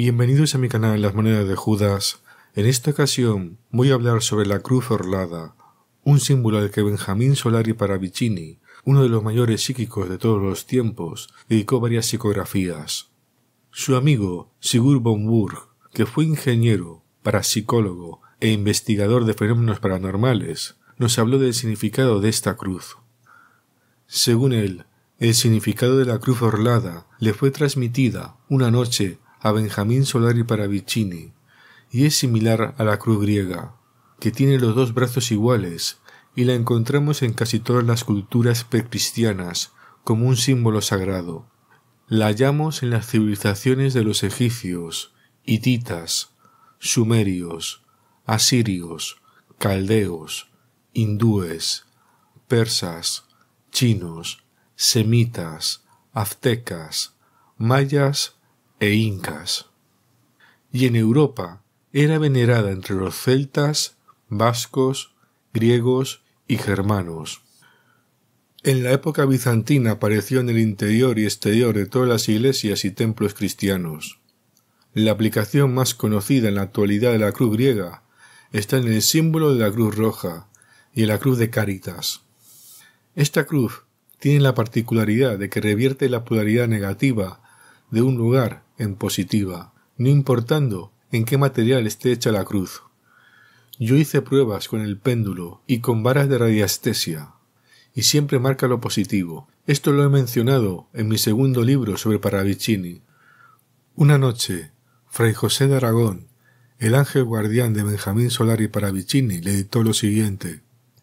Bienvenidos a mi canal Las Monedas de Judas. En esta ocasión voy a hablar sobre la cruz orlada, un símbolo al que Benjamín Solari Paravicini, uno de los mayores psíquicos de todos los tiempos, dedicó varias psicografías. Su amigo Sigurd von Burg, que fue ingeniero, parapsicólogo e investigador de fenómenos paranormales, nos habló del significado de esta cruz. Según él, el significado de la cruz orlada le fue transmitida una noche a Benjamín Solari Paravicini, y es similar a la cruz griega, que tiene los dos brazos iguales, y la encontramos en casi todas las culturas precristianas como un símbolo sagrado. La hallamos en las civilizaciones de los egipcios, hititas, sumerios, asirios, caldeos, hindúes, persas, chinos, semitas, aztecas, mayas e incas, y en Europa era venerada entre los celtas, vascos, griegos y germanos. En la época bizantina apareció en el interior y exterior de todas las iglesias y templos cristianos. La aplicación más conocida en la actualidad de la cruz griega está en el símbolo de la cruz roja y en la cruz de Cáritas. Esta cruz tiene la particularidad de que revierte la polaridad negativa de un lugar en positiva, no importando en qué material esté hecha la cruz. Yo hice pruebas con el péndulo y con varas de radiestesia, y siempre marca lo positivo. Esto lo he mencionado en mi segundo libro sobre Paravicini. Una noche, Fray José de Aragón, el ángel guardián de Benjamín Solari Paravicini, le dictó lo siguiente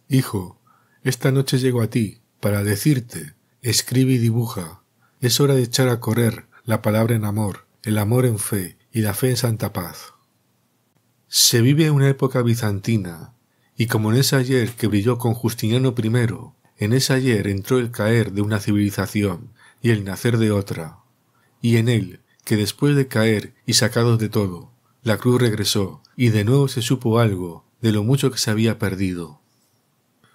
Hijo, esta noche llego a ti para decirte escribe y dibuja. Es hora de echar a correr la palabra en amor, el amor en fe y la fe en santa paz. Se vive una época bizantina, y como en ese ayer que brilló con Justiniano I, en ese ayer entró el caer de una civilización y el nacer de otra, y en él, que después de caer y sacados de todo, la cruz regresó, y de nuevo se supo algo de lo mucho que se había perdido.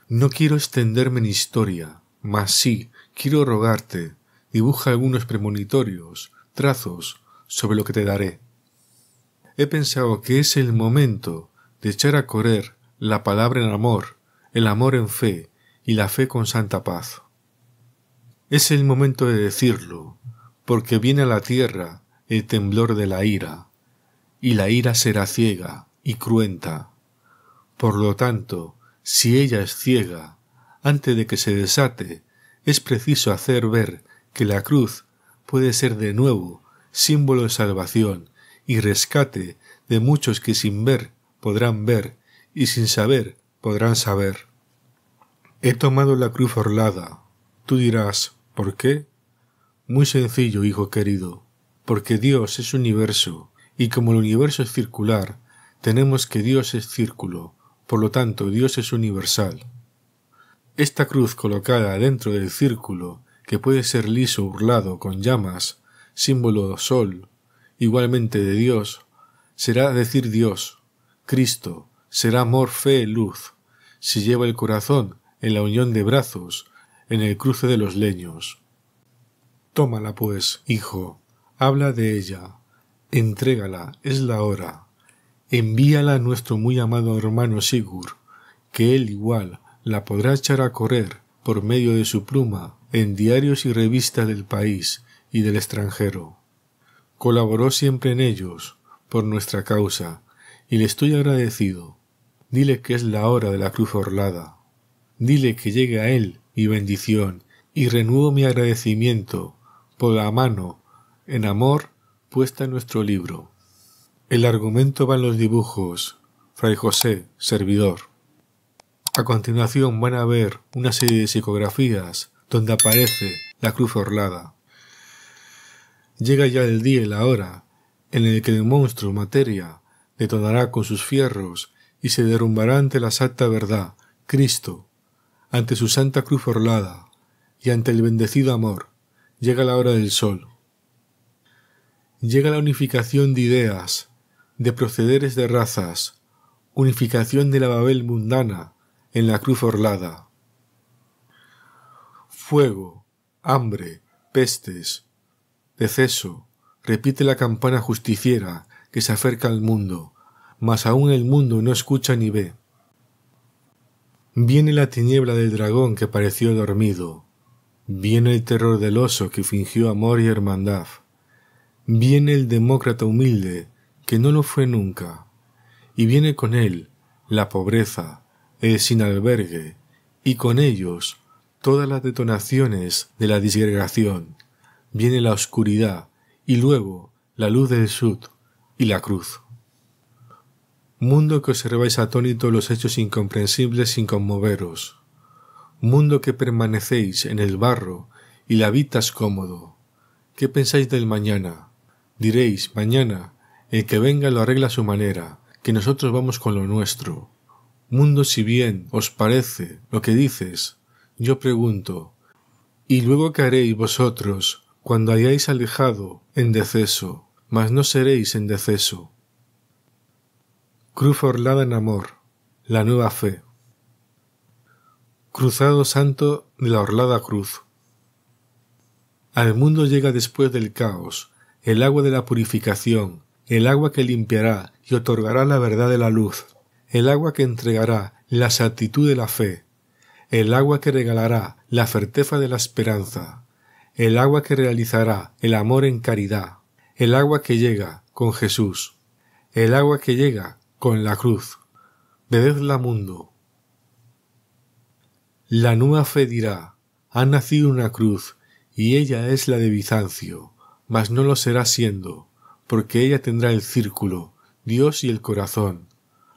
No quiero extenderme en historia, mas sí quiero rogarte Dibuja algunos premonitorios, trazos, sobre lo que te daré. He pensado que es el momento de echar a correr la palabra en amor, el amor en fe y la fe con santa paz. Es el momento de decirlo, porque viene a la tierra el temblor de la ira, y la ira será ciega y cruenta. Por lo tanto, si ella es ciega, antes de que se desate, es preciso hacer ver que la cruz puede ser de nuevo símbolo de salvación y rescate de muchos que sin ver podrán ver y sin saber podrán saber. He tomado la cruz orlada. Tú dirás, ¿por qué? Muy sencillo, hijo querido, porque Dios es universo, y como el universo es circular, tenemos que Dios es círculo, por lo tanto Dios es universal. Esta cruz colocada dentro del círculo que puede ser liso burlado con llamas, símbolo sol, igualmente de Dios, será decir Dios, Cristo, será amor, fe, luz, si lleva el corazón en la unión de brazos, en el cruce de los leños. Tómala, pues, hijo, habla de ella, entrégala, es la hora. Envíala a nuestro muy amado hermano Sigur, que él igual la podrá echar a correr por medio de su pluma en diarios y revistas del país y del extranjero. Colaboró siempre en ellos, por nuestra causa, y le estoy agradecido. Dile que es la hora de la cruz orlada. Dile que llegue a él mi bendición y renuevo mi agradecimiento por la mano, en amor, puesta en nuestro libro. El argumento va en los dibujos. Fray José, servidor. A continuación van a ver una serie de psicografías donde aparece la cruz orlada. Llega ya el día y la hora en el que el monstruo materia detonará con sus fierros y se derrumbará ante la santa verdad, Cristo, ante su santa cruz orlada y ante el bendecido amor. Llega la hora del sol. Llega la unificación de ideas, de procederes de razas, unificación de la Babel mundana en la cruz orlada fuego, hambre, pestes. Deceso, repite la campana justiciera que se acerca al mundo, mas aún el mundo no escucha ni ve. Viene la tiniebla del dragón que pareció dormido. Viene el terror del oso que fingió amor y hermandad. Viene el demócrata humilde que no lo fue nunca. Y viene con él la pobreza, el sin albergue, y con ellos todas las detonaciones de la disgregación. Viene la oscuridad y luego la luz del sud y la cruz. Mundo que observáis atónito los hechos incomprensibles sin conmoveros. Mundo que permanecéis en el barro y la habitas cómodo. ¿Qué pensáis del mañana? Diréis, mañana, el que venga lo arregla a su manera, que nosotros vamos con lo nuestro. Mundo, si bien os parece lo que dices, yo pregunto, ¿y luego qué haréis vosotros cuando hayáis alejado en deceso, mas no seréis en deceso? Cruz orlada en amor, la nueva fe. Cruzado santo de la orlada cruz. Al mundo llega después del caos, el agua de la purificación, el agua que limpiará y otorgará la verdad de la luz, el agua que entregará la exactitud de la fe, el agua que regalará la certeza de la esperanza, el agua que realizará el amor en caridad, el agua que llega con Jesús, el agua que llega con la cruz. Bebedla mundo. La nueva fe dirá, ha nacido una cruz, y ella es la de Bizancio, mas no lo será siendo, porque ella tendrá el círculo, Dios y el corazón.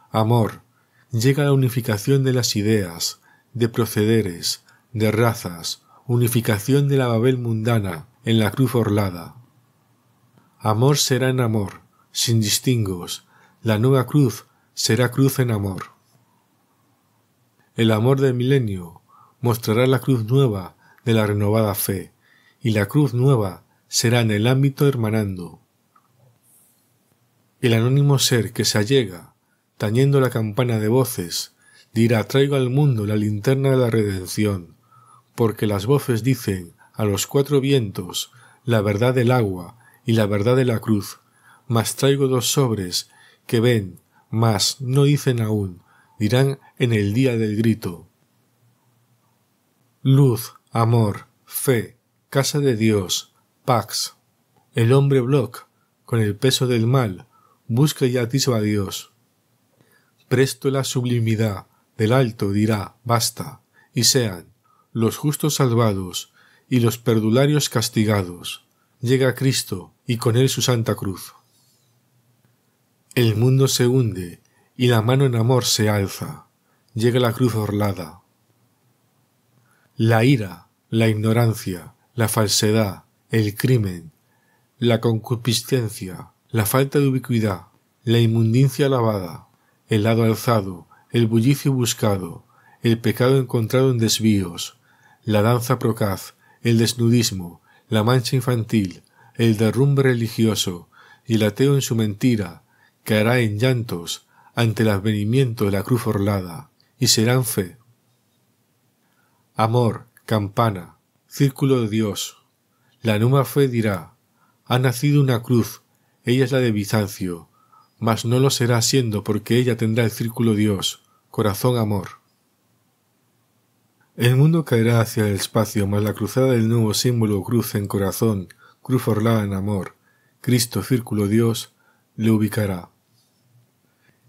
Amor, llega la unificación de las ideas, de procederes, de razas, unificación de la Babel mundana en la cruz orlada. Amor será en amor, sin distingos, la nueva cruz será cruz en amor. El amor del milenio mostrará la cruz nueva de la renovada fe, y la cruz nueva será en el ámbito hermanando. El anónimo ser que se allega, tañendo la campana de voces, dirá traigo al mundo la linterna de la redención, porque las voces dicen a los cuatro vientos la verdad del agua y la verdad de la cruz, mas traigo dos sobres que ven, mas no dicen aún, dirán en el día del grito. Luz, amor, fe, casa de Dios, pax. El hombre bloque con el peso del mal, busca y atisba a Dios. Presto la sublimidad, del alto dirá basta, y sean los justos salvados y los perdularios castigados. Llega Cristo y con él su santa cruz. El mundo se hunde y la mano en amor se alza. Llega la cruz orlada. La ira, la ignorancia, la falsedad, el crimen, la concupiscencia, la falta de ubicuidad, la inmundicia lavada, el lado alzado, el bullicio buscado, el pecado encontrado en desvíos, la danza procaz, el desnudismo, la mancha infantil, el derrumbe religioso y el ateo en su mentira, caerá en llantos ante el advenimiento de la cruz orlada, y serán fe. Amor, campana, círculo de Dios. La numa fe dirá, ha nacido una cruz, ella es la de Bizancio, mas no lo será siendo porque ella tendrá el círculo de Dios, corazón amor. El mundo caerá hacia el espacio, mas la cruzada del nuevo símbolo cruz en corazón, cruz orlada en amor, Cristo círculo Dios, le ubicará.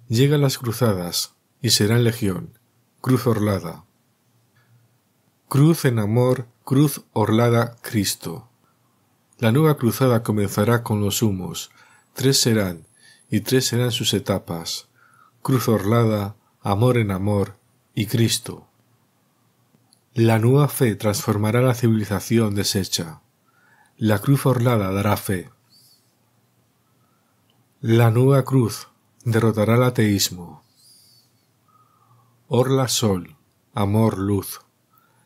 Llegan las cruzadas, y serán legión, cruz orlada. Cruz en amor, cruz orlada Cristo. La nueva cruzada comenzará con los humos, tres serán, y tres serán sus etapas, cruz orlada, amor en amor y Cristo. La nueva fe transformará la civilización deshecha. La cruz orlada dará fe. La nueva cruz derrotará el ateísmo. Orla sol, amor luz,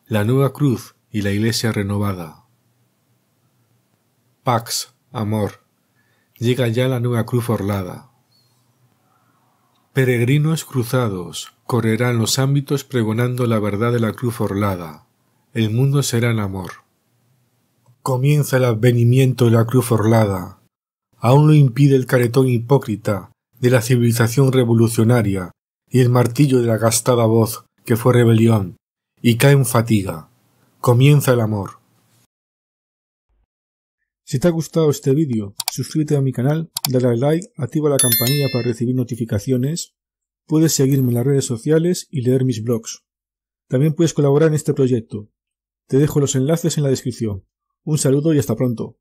la nueva cruz y la iglesia renovada. Pax, amor, llega ya la nueva cruz orlada. Peregrinos cruzados, correrán los ámbitos pregonando la verdad de la cruz orlada. El mundo será en amor. Comienza el advenimiento de la cruz orlada. Aún lo impide el caretón hipócrita de la civilización revolucionaria y el martillo de la gastada voz que fue rebelión, y cae en fatiga. Comienza el amor. Si te ha gustado este vídeo, suscríbete a mi canal, dale like, activa la campanilla para recibir notificaciones, puedes seguirme en las redes sociales y leer mis blogs. También puedes colaborar en este proyecto. Te dejo los enlaces en la descripción. Un saludo y hasta pronto.